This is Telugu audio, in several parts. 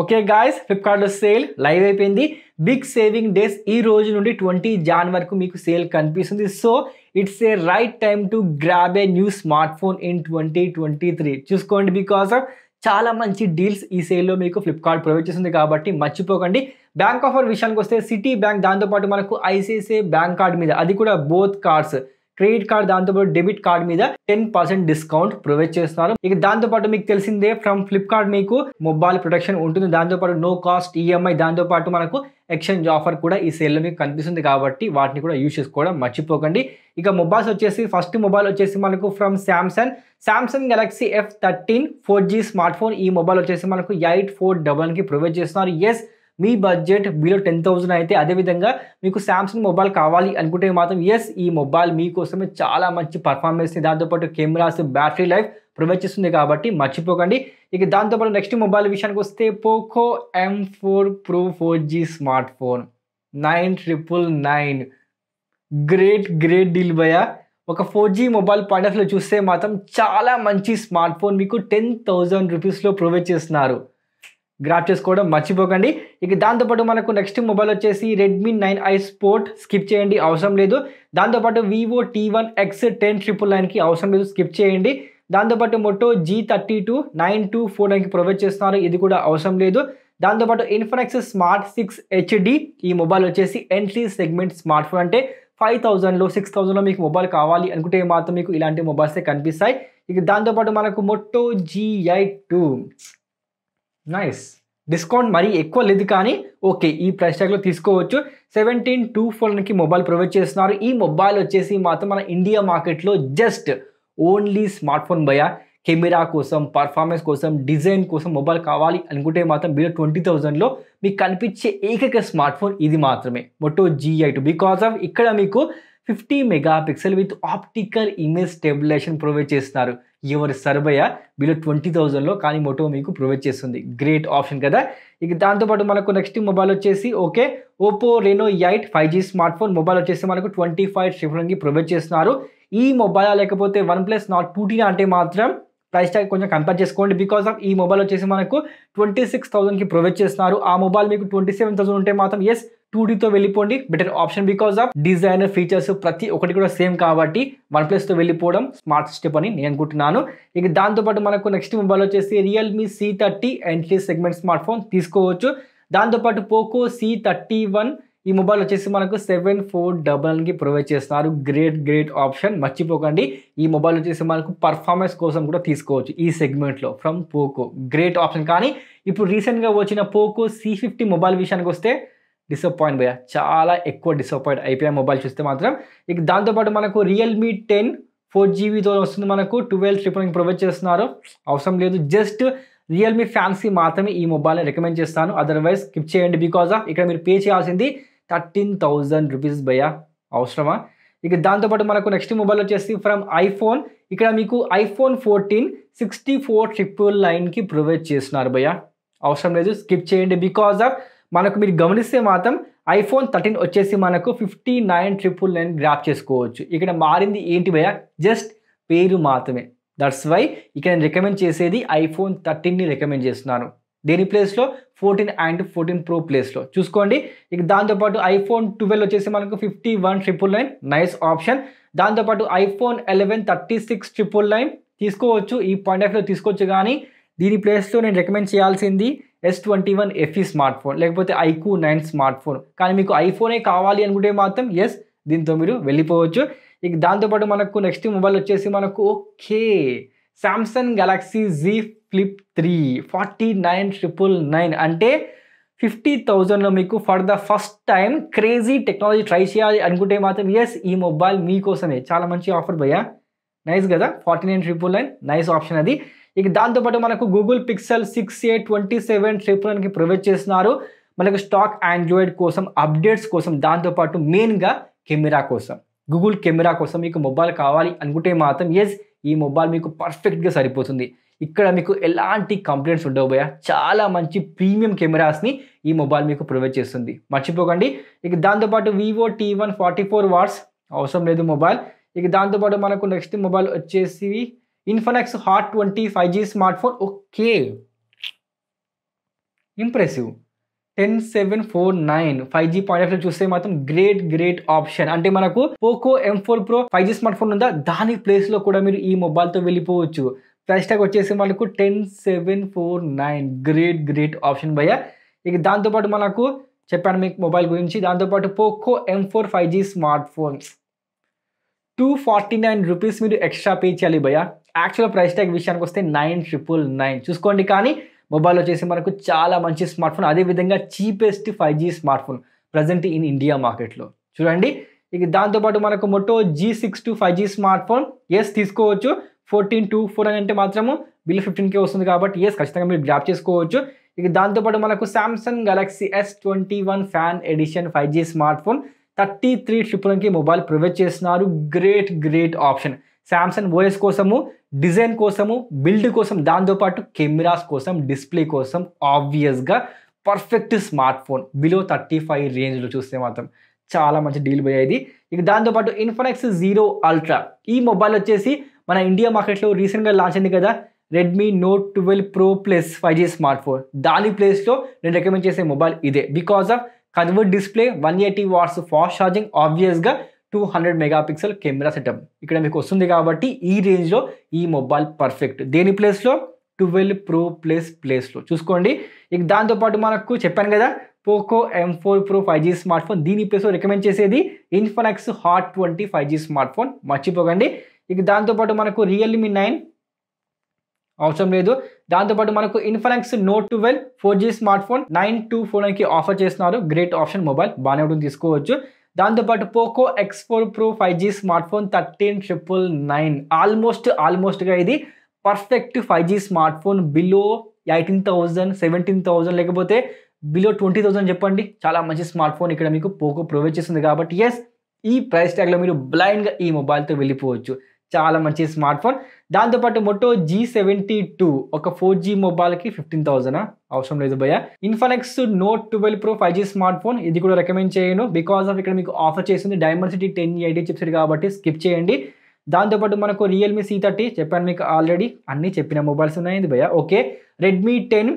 ఓకే గాయస్ ఫ్లిప్కార్ట్లో సేల్ లైవ్ అయిపోయింది బిగ్ సేవింగ్ డేస్ ఈ రోజు నుండి ట్వంటీ జాన్ వరకు మీకు సేల్ కనిపిస్తుంది so it's a right time to grab a new smart phone in twenty twenty three చూసుకోండి బికాస్ ఆఫ్ చాలా మంచి డీల్స్ ఈ సేల్లో మీకు ఫ్లిప్కార్ట్ ప్రొవైడ్ చేస్తుంది కాబట్టి మర్చిపోకండి బ్యాంక్ ఆఫర్ విషయానికి వస్తే సిటీ బ్యాంక్ దాంతోపాటు మనకు ఐసిఐసిఐ బ్యాంక్ కార్డ్ మీద అది కూడా బోత్ కార్డ్స్ క్రెడిట్ కార్డ్ దాంతోపాటు డెబిట్ కార్డ్ మీద టెన్ పర్సెంట్ డిస్కౌంట్ ప్రొవైడ్ చేస్తున్నారు ఇక దాంతోపాటు మీకు తెలిసిందే ఫ్రమ్ ఫ్లిప్కార్ట్ మీకు మొబైల్ ప్రొటెక్షన్ ఉంటుంది దాంతోపాటు నో కాస్ట్ ఈఎంఐ e దాంతోపాటు మనకు ఎక్స్చేంజ్ ఆఫర్ కూడా ఈ సేల్లో మీకు కనిపిస్తుంది కాబట్టి వాటిని కూడా యూజ్ చేసుకోవడం మర్చిపోకండి ఇక మొబైల్స్ వచ్చేసి ఫస్ట్ మొబైల్ వచ్చేసి మనకు from Samsung Samsung Galaxy F thirteen four smart phone ఈ మొబైల్ వచ్చేసి మనకు ఎయిట్ ఫోర్ డబల్కి ప్రొవైడ్ చేస్తున్నారు ఎస్ మీ బడ్జెట్ బిలో టెన్ థౌజండ్ అయితే అదేవిధంగా మీకు శాంసంగ్ మొబైల్ కావాలి అనుకుంటే మాత్రం ఎస్ ఈ మొబైల్ మీకోసమే చాలా మంచి పర్ఫార్మెన్స్ని దాంతోపాటు కెమెరాస్ బ్యాటరీ లైఫ్ ప్రొవైడ్ చేస్తుంది కాబట్టి మర్చిపోకండి ఇక దాంతోపాటు నెక్స్ట్ మొబైల్ విషయానికి వస్తే Poco M four pro four G smart phone nine triple nine great great deal buy ఒక ఫోర్ జీ మొబైల్ పాయింట్ ఆఫ్లో చూస్తే మాత్రం చాలా మంచి స్మార్ట్ ఫోన్ మీకు టెన్ థౌజండ్ రూపీస్లో ప్రొవైడ్ చేస్తున్నారు గ్రాప్ చేసుకోవడం మర్చిపోకండి ఇక దాంతోపాటు మనకు నెక్స్ట్ మొబైల్ వచ్చేసి Redmi nine i sport skip చేయండి అవసరం లేదు దాంతోపాటు Vivo T one X ten triple నైన్కి అవసరం లేదు స్కిప్ చేయండి దాంతోపాటు Moto G thirty two nine two four నైన్కి ప్రొవైడ్ చేస్తున్నారు ఇది కూడా అవసరం లేదు దాంతోపాటు ఇన్ఫనెక్స్ స్మార్ట్ సిక్స్ హెచ్డి ఈ మొబైల్ వచ్చేసి ఎంట్రీ సెగ్మెంట్ స్మార్ట్ ఫోన్ అంటే ఫైవ్ థౌజండ్లో సిక్స్ థౌజండ్లో మీకు మొబైల్ కావాలి అనుకుంటే మాత్రం మీకు ఇలాంటి మొబైల్సే కనిపిస్తాయి ఇక దాంతోపాటు మనకు Moto G I two nice discount మరీ ఎక్కువ లేదు కానీ ఓకే ఈ ప్రైస్ ట్యాగ్లో తీసుకోవచ్చు సెవెంటీన్ టూ ఫోర్కి మొబైల్ ప్రొవైడ్ చేస్తున్నారు ఈ మొబైల్ వచ్చేసి మాత్రం మన ఇండియా మార్కెట్లో just only smart phone buy camera కోసం పర్ఫార్మెన్స్ కోసం డిజైన్ కోసం మొబైల్ కావాలి అనుకుంటే మాత్రం బిలో ట్వంటీ థౌజండ్లో మీకు కనిపించే ఏకైక స్మార్ట్ ఫోన్ ఇది మాత్రమే Moto G I two because of ఇక్కడ మీకు fifty mega pixel with optical image stabilization provide చేస్తున్నారు యువర్ సర్బయ బిలో ట్వంటీ థౌజండ్లో కానీ మోటో మీకు ప్రొవైడ్ చేస్తుంది గ్రేట్ ఆప్షన్ కదా ఇక దాంతోపాటు మనకు నెక్స్ట్ మొబైల్ వచ్చేసి okay Oppo Reno eight five G smart phone mobile వచ్చేసి మనకు ట్వంటీ ఫైవ్ ట్రిపుల్కి ప్రొవైడ్ చేస్తున్నారు ఈ మొబైల్ లేకపోతే వన్ ప్లస్ నాట్ టూటీ అంటే మాత్రం ప్రైస్ ట్యాగ్ కొంచెం కంపేర్ చేసుకోండి బికాస్ ఆఫ్ ఈ మొబైల్ వచ్చేసి మనకు ట్వంటీ సిక్స్ థౌసండ్కి ప్రొవైడ్ చేస్తున్నారు ఆ మొబైల్ మీకు ట్వంటీ సెవెన్ థౌసండ్ ఉంటే మాత్రం ఎస్ డితో వెళ్ళిపోండి better option because of designer features ప్రతి ఒక్కటి కూడా సేమ్ కాబట్టి వన్ ప్లస్తో వెళ్ళిపోవడం స్మార్ట్ స్టెప్ అని నేను అనుకుంటున్నాను ఇక దాంతోపాటు మనకు నెక్స్ట్ మొబైల్ వచ్చేసి Realme C thirty entry segment smart phone తీసుకోవచ్చు దాంతోపాటు పోకో సి థర్టీ వన్ ఈ మొబైల్ వచ్చేసి మనకు సెవెన్ ఫోర్ డబల్ కి ప్రొవైడ్ చేస్తున్నారు గ్రేట్ గ్రేట్ ఆప్షన్ మర్చిపోకండి ఈ మొబైల్ వచ్చేసి మనకు పర్ఫార్మెన్స్ కోసం కూడా తీసుకోవచ్చు ఈ సెగ్మెంట్లో ఫ్రమ్ పోకో గ్రేట్ ఆప్షన్ కానీ ఇప్పుడు రీసెంట్గా వచ్చిన పోకో సి ఫిఫ్టీ మొబైల్ విషయానికి వస్తే డిసప్పాయింట్ పోయా చాలా ఎక్కువ డిసప్పాయింట్ అయిపోయా మొబైల్ చూస్తే మాత్రం ఇక దాంతోపాటు మనకు రియల్మీ టెన్ ఫోర్ జీబీతో వస్తుంది మనకు ట్వెల్వ్ ట్రిపుల్ ప్రొవైడ్ చేస్తున్నారు అవసరం లేదు జస్ట్ రియల్మీ ఫ్యాన్సీ మాత్రమే ఈ మొబైల్ని రికమెండ్ చేస్తాను అదర్వైజ్ స్కిప్ చేయండి బికాస్ ఆఫ్ ఇక్కడ మీరు పే చేయాల్సింది థర్టీన్ థౌజండ్ రూపీస్ భయ అవసరమా ఇక దాంతోపాటు మనకు నెక్స్ట్ మొబైల్ వచ్చేసి ఫ్రమ్ ఐఫోన్ ఇక్కడ మీకు iPhone fourteen sixty four triple నైన్కి ప్రొవైడ్ చేస్తున్నారు భయ్యా అవసరం లేదు స్కిప్ చేయండి బికాస్ ఆఫ్ మనకు మీరు గమనిస్తే మాత్రం ఐఫోన్ థర్టీన్ వచ్చేసి మనకు fifty nine triple nine grab చేసుకోవచ్చు ఇక్కడ మారింది ఏంటి భయ జస్ట్ పేరు మాత్రమే దట్స్ వై ఇక్కడ నేను రికమెండ్ చేసేది ఐఫోన్ థర్టీన్ని రికమెండ్ చేస్తున్నాను దేని ప్లేస్లో ఫోర్టీన్ అండ్ ఫోర్టీన్ ప్రో ప్లేస్లో చూసుకోండి ఇక దాంతోపాటు ఐఫోన్ ట్వెల్వ్ వచ్చేసి మనకు fifty one triple nine nice option దాంతోపాటు iPhone eleven thirty six triple nine తీసుకోవచ్చు ఈ పాయింట్ ఆఫ్ తీసుకోవచ్చు కానీ దీని ప్లేస్లో నేను రికమెండ్ చేయాల్సింది S twenty one FE smart phone లేకపోతే ఐకూ నైన్ స్మార్ట్ ఫోన్ కానీ మీకు ఐఫోనే కావాలి అనుకుంటే మాత్రం ఎస్ దీంతో మీరు వెళ్ళిపోవచ్చు ఇక దాంతోపాటు మనకు నెక్స్ట్ మొబైల్ వచ్చేసి మనకు okay Samsung Galaxy Z flip three forty nine triple nine అంటే ఫిఫ్టీ థౌజండ్లో మీకు for the first time crazy technology try చేయాలి అనుకుంటే మాత్రం ఎస్ ఈ మొబైల్ మీకోసమే చాలా మంచి ఆఫర్ భయ్యా నైస్ కదా forty nine triple nine nice option అది ఇక దాంతోపాటు మనకు Google Pixel six A twenty seven ట్రిపుల్కి ప్రొవైడ్ చేస్తున్నారు మనకు స్టాక్ ఆండ్రాయిడ్ కోసం అప్డేట్స్ కోసం దాంతోపాటు మెయిన్గా కెమెరా కోసం గూగుల్ కెమెరా కోసం మీకు మొబైల్ కావాలి అనుకుంటే మాత్రం ఎస్ ఈ మొబైల్ మీకు పర్ఫెక్ట్గా సరిపోతుంది ఇక్కడ మీకు ఎలాంటి కంప్లైంట్స్ ఉండబోయా చాలా మంచి ప్రీమియం కెమెరాస్ని ఈ మొబైల్ మీకు ప్రొవైడ్ చేస్తుంది మర్చిపోకండి ఇక దాంతోపాటు Vivo T one forty four watts అవసరం లేదు మొబైల్ ఇక దాంతోపాటు మనకు నెక్స్ట్ మొబైల్ వచ్చేసి Infinix hot twenty five G smart phone okay impressive ten seven four nine five G point of చూస్తే మాత్రం గ్రేట్ గ్రేట్ ఆప్షన్ అంటే మనకు Poco M four pro five G smart phone ఉందా దాని ప్లేస్లో కూడా మీరు ఈ మొబైల్తో వెళ్ళిపోవచ్చు ప్రైస్ ట్యాగ్ వచ్చేసి మనకు ten seven four nine great great option భయ్య ఇక దాంతోపాటు మనకు చెప్పాను మీకు మొబైల్ గురించి దాంతోపాటు Poco M four five G smart phone two forty nine rupees మీరు ఎక్స్ట్రా పే చేయాలి భయ యాక్చువల్ ప్రైస్ ట్యాగ్ విషయానికి వస్తే నైన్ ట్రిపుల్ నైన్ చూసుకోండి కానీ మొబైల్ వచ్చేసి మనకు చాలా మంచి స్మార్ట్ ఫోన్ అదేవిధంగా cheapest five G smart phone present in India మార్కెట్లో చూడండి ఇక దాంతోపాటు మనకు Moto G six two five G smart phone ఎస్ తీసుకోవచ్చు ఫోర్టీన్ టూ ఫోర్ అని అంటే మాత్రము బిల్ ఫిఫ్టీన్ కే వస్తుంది కాబట్టి ఎస్ ఖచ్చితంగా మీరు గ్రాప్ చేసుకోవచ్చు ఇక దాంతోపాటు మనకు Samsung Galaxy S twenty one fan edition five G smart phone thirty three ట్రిపుల్కి మొబైల్ ప్రొవైడ్ చేస్తున్నారు great great option Samsung OS కోసము డిజైన్ కోసము బిల్డ్ కోసం దాంతోపాటు కెమెరాస్ కోసం డిస్ప్లే కోసం ఆబ్వియస్గా perfect smart phone below thirty five రేంజ్లో చూస్తే మాత్రం చాలా మంచి డీల్ పోయేది ఇక దాంతోపాటు ఇన్ఫినిక్స్ జీరో అల్ట్రా ఈ మొబైల్ వచ్చేసి మన ఇండియా మార్కెట్లో రీసెంట్గా లాంచ్ అయింది కదా Redmi note twelve pro plus five G smart phone దాని ప్లేస్లో నేను రికమెండ్ చేసే మొబైల్ ఇదే because of curved display one eighty watts fast charging ఆబ్వియస్గా two hundred mega pixel camera setup ఇక్కడ మీకు వస్తుంది కాబట్టి ఈ రేంజ్లో ఈ మొబైల్ పర్ఫెక్ట్ దేని ప్లేస్లో ట్వెల్వ్ ప్రో ప్లస్ ప్లేస్లో చూసుకోండి ఇక దాంతోపాటు మనకు చెప్పాను కదా Poco M four pro five G smart phone దీని ప్లేస్లో రికమెండ్ చేసేది Infinix hot twenty five G smart phone మర్చిపోకండి ఇక దాంతోపాటు మనకు రియల్మీ నైన్ అవసరం లేదు దాంతోపాటు మనకు Infinix note twelve four G smart phone nine two four నైన్కి ఆఫర్ చేస్తున్నారు గ్రేట్ ఆప్షన్ మొబైల్ బాగానే ఉంటుంది తీసుకోవచ్చు దాంతోపాటు Poco X four pro five G smart phone thirteen triple nine almost ఆల్మోస్ట్గా ఇది perfect five G smart phone below eighteen thousand seventeen thousand లేకపోతే బిలో ట్వంటీ థౌజండ్ చెప్పండి చాలా మంచి స్మార్ట్ ఫోన్ ఇక్కడ మీకు పోకో ప్రొవైడ్ చేస్తుంది కాబట్టి ఎస్ ఈ ప్రైస్ ట్యాగ్లో మీరు బ్లైండ్గా ఈ మొబైల్తో వెళ్ళిపోవచ్చు చాలా మంచి స్మార్ట్ ఫోన్ దాంతోపాటు మొటో జీ సెవెంటీ టూ ఒక ఫోర్ జీ మొబైల్కి ఫిఫ్టీన్ థౌసండ్ అవసరం లేదు భయ Infinix note twelve pro five G smart phone ఇది కూడా రికమెండ్ చేయను బికాస్ ఆఫ్ ఇక్కడ మీకు offer Dimensity ten eighty chipset కాబట్టి స్కిప్ చేయండి దాంతోపాటు మనకు రియల్మీ సీ థర్టీ చెప్పాను మీకు ఆల్రెడీ అన్ని చెప్పిన మొబైల్స్ ఉన్నాయి భయ okay Redmi ten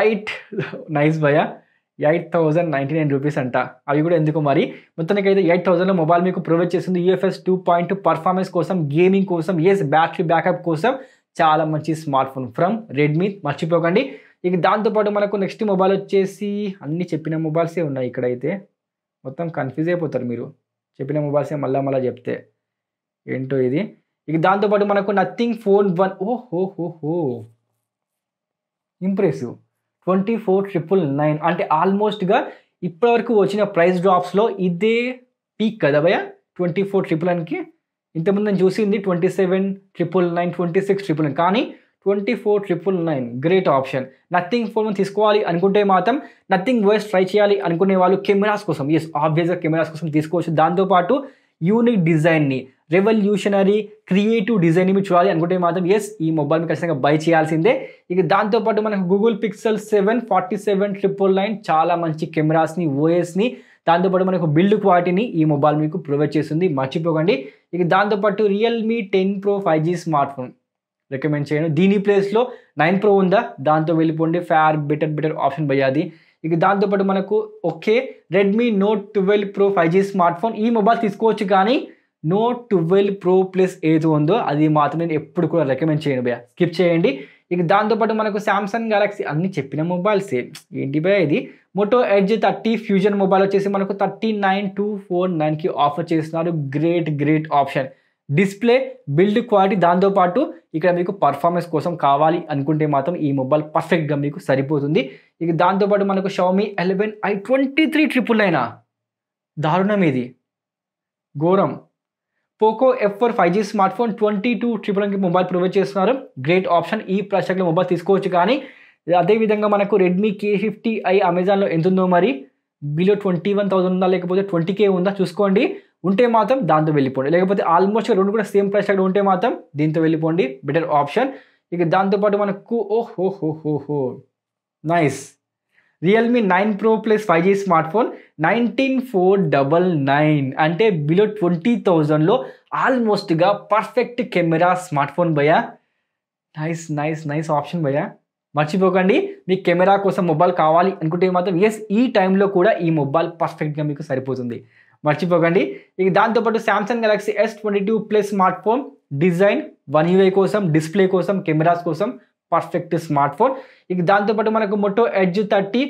eight nice భయ eight thousand ninety nine rupees అంట అవి కూడా ఎందుకు మరి మొత్తానికి అయితే ఎయిట్ థౌసండ్లో మొబైల్ మీకు ప్రొవైడ్ చేస్తుంది యూఎఫ్ఎస్ టూ పాయింట్ పర్ఫార్మెన్స్ కోసం గేమింగ్ కోసం ఎస్ బ్యాటరీ బ్యాకప్ కోసం చాలా మంచి స్మార్ట్ ఫోన్ ఫ్రమ్ రెడ్మీ మర్చిపోకండి ఇక దాంతోపాటు మనకు నెక్స్ట్ మొబైల్ వచ్చేసి అన్నీ చెప్పిన మొబైల్సే ఉన్నాయి ఇక్కడైతే మొత్తం కన్ఫ్యూజ్ అయిపోతారు మీరు చెప్పిన మొబైల్సే మళ్ళీ మళ్ళీ చెప్తే ఏంటో ఇది ఇక దాంతోపాటు మనకు నథింగ్ ఫోన్ వన్ ఓహో హో హో impressive twenty four triple nine అంటే ఆల్మోస్ట్గా ఇప్పటివరకు వచ్చిన ప్రైస్ డ్రాప్స్లో ఇదే పీక్ కదా భయ ట్వంటీ ఫోర్ ట్రిపుల్ నైన్కి ఇంతకుముందు నేను చూసింది twenty seven triple nine twenty six triple nine కానీ twenty four triple nine great option Nothing phone తీసుకోవాలి అనుకుంటే మాత్రం నథింగ్ వర్స్ ట్రై చేయాలి అనుకునే వాళ్ళు కెమెరాస్ కోసం ఎస్ ఆబ్వియస్గా కెమెరాస్ కోసం తీసుకోవచ్చు దాంతోపాటు యూనిక్ డిజైన్ని రెవల్యూషనరీ క్రియేటివ్ డిజైన్ మీరు చూడాలి అనుకుంటే మాత్రం ఎస్ ఈ మొబైల్ ఖచ్చితంగా బై చేయాల్సిందే ఇక దాంతోపాటు మనకు Google Pixel seven forty seven triple nine చాలా మంచి కెమెరాస్ని ఓఎస్ని దాంతోపాటు మనకు బిల్డ్ క్వాలిటీని ఈ మొబైల్ మీకు ప్రొవైడ్ చేస్తుంది మర్చిపోకండి ఇక దాంతోపాటు Realme ten pro five G smart phone recommend చేయను దీని ప్లేస్లో నైన్ ప్రో ఉందా దాంతో వెళ్ళిపోండి ఫ్యార్ బెటర్ బెటర్ ఆప్షన్ బయ్యాది ఇక దాంతోపాటు మనకు okay Redmi note twelve pro five G smart phone ఈ మొబైల్ తీసుకోవచ్చు కానీ నో ట్వెల్వ్ ప్రో ప్లస్ ఏది ఉందో అది మాత్రం నేను ఎప్పుడు కూడా రికమెండ్ చేయను భయ స్కిప్ చేయండి ఇక దాంతోపాటు మనకు సామ్సంగ్ గెలాక్సీ అన్ని చెప్పిన మొబైల్స్ ఏంటి భయ ఇది Moto edge thirty fusion mobile వచ్చేసి మనకు థర్టీ నైన్ టూ ఫోర్ నైన్కి ఆఫర్ చేస్తున్నారు great great option display build quality దాంతోపాటు ఇక్కడ మీకు పర్ఫార్మెన్స్ కోసం కావాలి అనుకుంటే మాత్రం ఈ మొబైల్ పర్ఫెక్ట్గా మీకు సరిపోతుంది ఇక దాంతోపాటు మనకు Xiaomi eleven I twenty three triple అయినా దారుణం ఇది ఘోరం Poco F four five G smart phone twenty two triple ఎన్కి మొబైల్ ప్రొవైడ్ చేస్తున్నారు గ్రేట్ ఆప్షన్ ఈ ప్రైస్ మొబైల్ తీసుకోవచ్చు కానీ అదేవిధంగా మనకు రెడ్మీ కే ఫిఫ్టీ ఐ అమెజాన్లో ఎంత ఉందో మరి బిలో ట్వంటీ వన్ థౌసండ్ ఉందా లేకపోతే ట్వంటీ కే ఉందా చూసుకోండి ఉంటే మాత్రం దాంతో వెళ్ళిపోండి లేకపోతే ఆల్మోస్ట్ రెండు కూడా సేమ్ ప్రైస్ అక్కడ ఉంటే మాత్రం దీంతో వెళ్ళిపోండి బెటర్ ఆప్షన్ ఇక దాంతోపాటు మనకు ఓహో హో హో హో nice Realme nine pro plus five G smart phone nineteen four double nine అంటే బిలో ట్వంటీ థౌజండ్లో ఆల్మోస్ట్గా పర్ఫెక్ట్ కెమెరా స్మార్ట్ ఫోన్ భయ్యా నైస్ నైస్ నైస్ ఆప్షన్ భయ్యా మర్చిపోకండి మీకు కెమెరా కోసం మొబైల్ కావాలి అనుకుంటే మాత్రం ఎస్ ఈ టైంలో కూడా ఈ మొబైల్ పర్ఫెక్ట్గా మీకు సరిపోతుంది మర్చిపోకండి ఇక దాంతోపాటు Samsung Galaxy S twenty two plus smart phone design one UI కోసం డిస్ప్లే కోసం కెమెరాస్ కోసం పర్ఫెక్ట్ స్మార్ట్ ఫోన్ ఇక దాంతోపాటు మనకు Moto edge thirty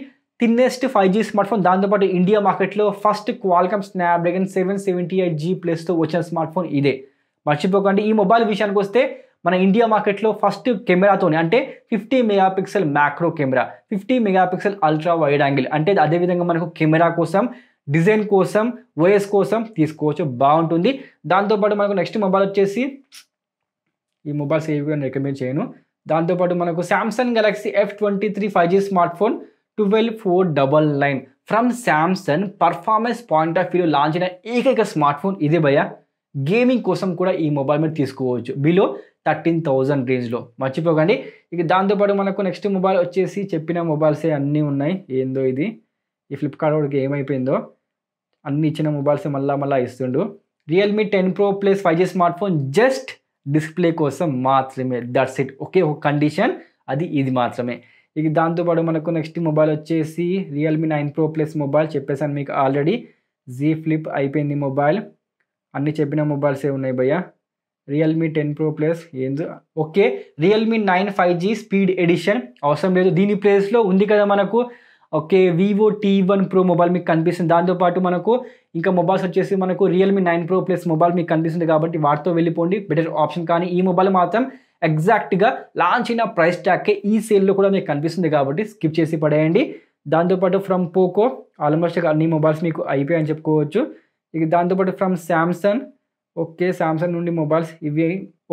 thinnest five G smart phone దాంతోపాటు ఇండియా మార్కెట్లో first Qualcomm Snapdragon seven seventy eight G ప్లస్తో వచ్చిన స్మార్ట్ ఫోన్ ఇదే మర్చిపోకండి ఈ మొబైల్ విషయానికి వస్తే మన ఇండియా మార్కెట్లో ఫస్ట్ కెమెరాతోనే అంటే fifty megapixel macro camera fifty megapixel ultra wide angle అంటే అదేవిధంగా మనకు కెమెరా కోసం డిజైన్ కోసం ఓఎస్ కోసం తీసుకోవచ్చు బాగుంటుంది దాంతోపాటు మనకు నెక్స్ట్ మొబైల్ వచ్చేసి ఈ మొబైల్స్ ఏవి కూడా రికమెండ్ చేయను దాంతోపాటు మనకు Samsung Galaxy F twenty three five G smart phone twelve four double nine from Samsung performance point of view launch అయిన ఏకైక స్మార్ట్ ఫోన్ ఇదే భయ గేమింగ్ కోసం కూడా ఈ మొబైల్ మీద తీసుకోవచ్చు బిలో థర్టీన్ థౌజండ్ రేంజ్లో మర్చిపోకండి ఇక దాంతోపాటు మనకు నెక్స్ట్ మొబైల్ వచ్చేసి చెప్పిన మొబైల్సే అన్నీ ఉన్నాయి ఏందో ఇది ఈ ఫ్లిప్కార్ట్ వాడికి ఏమైపోయిందో అన్ని ఇచ్చిన మొబైల్స్ మళ్ళా మళ్ళీ ఇస్తుండు Realme ten pro plus five G smart phone just display కోసం మాత్రమే దట్స్ ఇట్ ఓకే ఒక కండిషన్ అది ఇది మాత్రమే ఇక దాంతోపాటు మనకు నెక్స్ట్ మొబైల్ వచ్చేసి Realme nine pro plus mobile చెప్పేసాను మీకు ఆల్రెడీ జీ ఫ్లిప్ అయిపోయింది మొబైల్ అన్నీ చెప్పిన మొబైల్సే ఉన్నాయి భయ్య రియల్మీ టెన్ ప్రో ప్లస్ ఏందో okay Realme nine five G speed edition అవసరం లేదు దీని ప్లేస్లో ఉంది కదా మనకు okay Vivo T one pro mobile మీకు కనిపిస్తుంది దాంతోపాటు మనకు ఇంకా మొబైల్స్ వచ్చేసి మనకు Realme nine pro plus mobile మీకు కనిపిస్తుంది కాబట్టి వాటితో వెళ్ళిపోండి బెటర్ ఆప్షన్ కానీ ఈ మొబైల్ మాత్రం ఎగ్జాక్ట్గా లాంచ్ అయిన ప్రైస్ ట్యాగ్కే ఈ సేల్లో కూడా మీకు కనిపిస్తుంది కాబట్టి స్కిప్ చేసి పడేయండి దాంతోపాటు ఫ్రమ్ పోకో ఆల్మోస్ట్ అన్ని మొబైల్స్ మీకు అయిపోయాయని చెప్పుకోవచ్చు ఇక దాంతోపాటు ఫ్రమ్ శాంసంగ్ ఓకే సామ్సంగ్ నుండి మొబైల్స్ ఇవి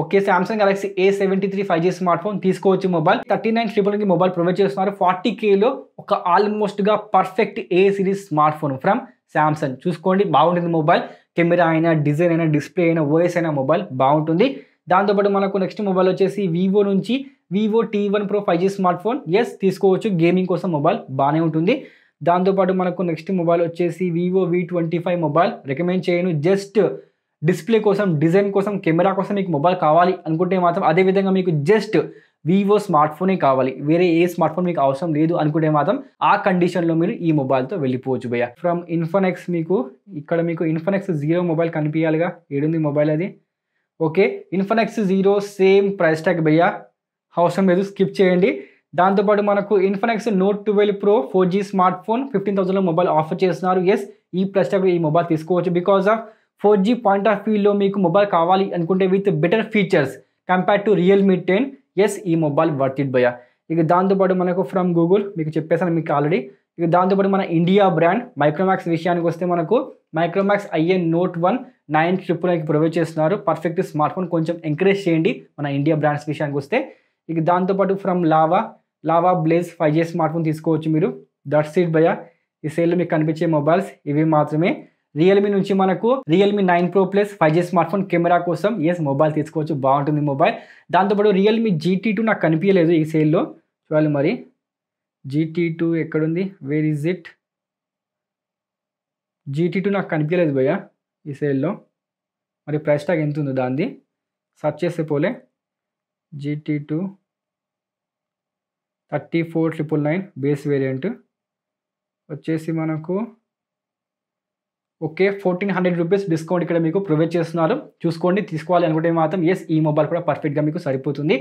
okay Samsung Galaxy A seventy three five G smart phone తీసుకోవచ్చు మొబైల్ థర్టీ నైన్ ట్రిపుల్ నుంచి మొబైల్ ప్రొవైడ్ చేస్తున్నారు ఫార్టీ కేలో ఒక ఆల్మోస్ట్గా perfect A series smart phone from Samsung చూసుకోండి బాగుంటుంది మొబైల్ కెమెరా అయినా డిజైన్ అయినా డిస్ప్లే అయినా వాయిస్ అయినా మొబైల్ బాగుంటుంది దాంతోపాటు మనకు నెక్స్ట్ మొబైల్ వచ్చేసి వివో నుంచి Vivo T one pro five G smart phone ఎస్ తీసుకోవచ్చు గేమింగ్ కోసం మొబైల్ బాగానే ఉంటుంది దాంతోపాటు మనకు నెక్స్ట్ మొబైల్ వచ్చేసి Vivo V twenty five mobile recommend చేయను జస్ట్ డిస్ప్లే కోసం డిజైన్ కోసం కెమెరా కోసం మీకు మొబైల్ కావాలి అనుకుంటే మాత్రం అదేవిధంగా మీకు జస్ట్ వివో స్మార్ట్ ఫోనే కావాలి వేరే ఏ స్మార్ట్ ఫోన్ మీకు అవసరం లేదు అనుకుంటే మాత్రం ఆ కండిషన్లో మీరు ఈ మొబైల్తో వెళ్ళిపోవచ్చు భయ ఫ్రమ్ ఇన్ఫోనెక్స్ మీకు ఇక్కడ మీకు ఇన్ఫోనెక్స్ జీరో మొబైల్ కనిపించాలిగా ఏడుంది మొబైల్ అది okay Infinix zero same price tag భయ అవసరం లేదు స్కిప్ చేయండి దాంతోపాటు మనకు Infinix note twelve pro four G smart phone fifteen థౌసండ్లో మొబైల్ ఆఫర్ చేస్తున్నారు ఎస్ ఈ ప్రైస్ ట్యాగ్ ఈ మొబైల్ తీసుకోవచ్చు because of four G point of వ్యూలో మీకు మొబైల్ కావాలి అనుకుంటే with better features compare to Realme ten S ఈ మొబైల్ వర్త్ ఇట్ బయా ఇక దాంతోపాటు మనకు ఫ్రమ్ గూగుల్ మీకు చెప్పేసాను మీకు ఆల్రెడీ ఇక దాంతోపాటు మన ఇండియా బ్రాండ్ మైక్రోమాక్స్ విషయానికి వస్తే మనకు Micromax IN note one nine triple ఐకి ప్రొవైడ్ చేస్తున్నారు పర్ఫెక్ట్ స్మార్ట్ ఫోన్ కొంచెం ఎంకరేజ్ చేయండి మన ఇండియా బ్రాండ్స్ విషయానికి వస్తే ఇక దాంతోపాటు from Lava Lava blaze five G smart phone తీసుకోవచ్చు మీరు దట్స్ ఇట్ బయా ఈ సేల్లో మీకు కనిపించే మొబైల్స్ ఇవి మాత్రమే రియల్మీ నుంచి మనకు Realme nine pro plus five G smart phone camera కోసం ఎస్ మొబైల్ తీసుకోవచ్చు బాగుంటుంది మొబైల్ దాంతోపాటు రియల్మీ జీటీ టూ నాకు కనిపించలేదు ఈ సేల్లో చూడాలి మరి జీటీ టూ ఎక్కడుంది where is it GT two నాకు కనిపించలేదు భయ్య ఈ సేల్లో మరి ప్రైస్ ట్యాగ్ ఎంత ఉందో దాన్ని సర్చ్ చేస్తే పోలే GT two thirty four triple nine base variant వచ్చేసి మనకు okay fourteen hundred rupees discount ఇక్కడ మీకు ప్రొవైడ్ చేస్తున్నారు చూసుకోండి తీసుకోవాలి అనుకుంటే మాత్రం ఎస్ ఈ మొబైల్ కూడా పర్ఫెక్ట్గా మీకు సరిపోతుంది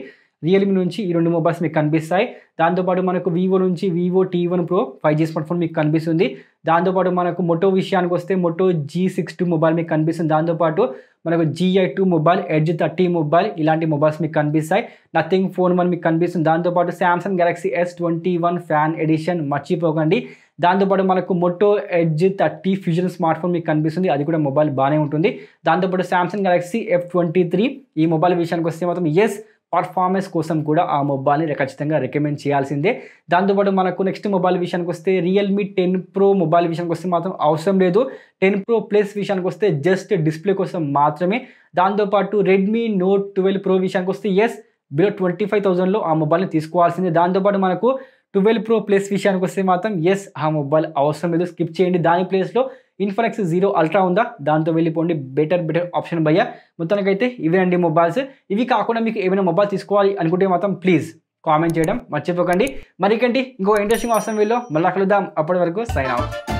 రియల్మీ నుంచి ఈ రెండు మొబైల్స్ మీకు కనిపిస్తాయి దాంతోపాటు మనకు వివో నుంచి Vivo T one pro five G smart phone మీకు కనిపిస్తుంది దాంతోపాటు మనకు మొటో విషయానికి వస్తే Moto G six two mobile మీకు కనిపిస్తుంది దాంతోపాటు మనకు G I two mobile Edge thirty mobile ఇలాంటి మొబైల్స్ మీకు కనిపిస్తాయి నథింగ్ ఫోన్ వన్ మీకు కనిపిస్తుంది దాంతోపాటు Samsung Galaxy S twenty one fan edition మర్చిపోకండి దాంతోపాటు మనకు Moto Edge thirty Fusion smart phone మీకు కనిపిస్తుంది అది కూడా మొబైల్ బాగానే ఉంటుంది దాంతోపాటు Samsung Galaxy F twenty three ఈ మొబైల్ విషయానికి వస్తే మాత్రం ఎస్ పర్ఫార్మెన్స్ కోసం కూడా ఆ మొబైల్ని ఖచ్చితంగా రికమెండ్ చేయాల్సిందే దాంతోపాటు మనకు నెక్స్ట్ మొబైల్ విషయానికి వస్తే రియల్మీ టెన్ ప్రో మొబైల్ విషయానికి వస్తే మాత్రం అవసరం లేదు టెన్ ప్రో ప్లస్ విషయానికి వస్తే జస్ట్ డిస్ప్లే కోసం మాత్రమే దాంతోపాటు రెడ్మీ నోట్ ట్వెల్వ్ ప్రో విషయానికి వస్తే ఎస్ బిలో ట్వంటీ ఫైవ్ థౌసండ్లో ఆ మొబైల్ని తీసుకోవాల్సిందే దాంతోపాటు మనకు ట్వెల్వ్ ప్రో ప్లస్ విషయానికి వస్తే మాత్రం ఎస్ ఆ మొబైల్ అవసరం లేదు స్కిప్ చేయండి దాని ప్లేస్లో ఇన్ఫ్లెక్స్ జీరో అల్ట్రా ఉందా దాంతో వెళ్ళిపోండి బెటర్ బెటర్ ఆప్షన్ భయ్య మొత్తానికైతే ఇవే అండి మొబైల్స్ ఇవి కాకుండా మీకు ఏమైనా మొబైల్ తీసుకోవాలి అనుకుంటే మాత్రం ప్లీజ్ కామెంట్ చేయడం మర్చిపోకండి మరికండి ఇంకో ఇంట్రెస్టింగ్ అవసరం వీళ్ళు మళ్ళీ కలుద్దాం అప్పటి వరకు సైన్ అవుతుంది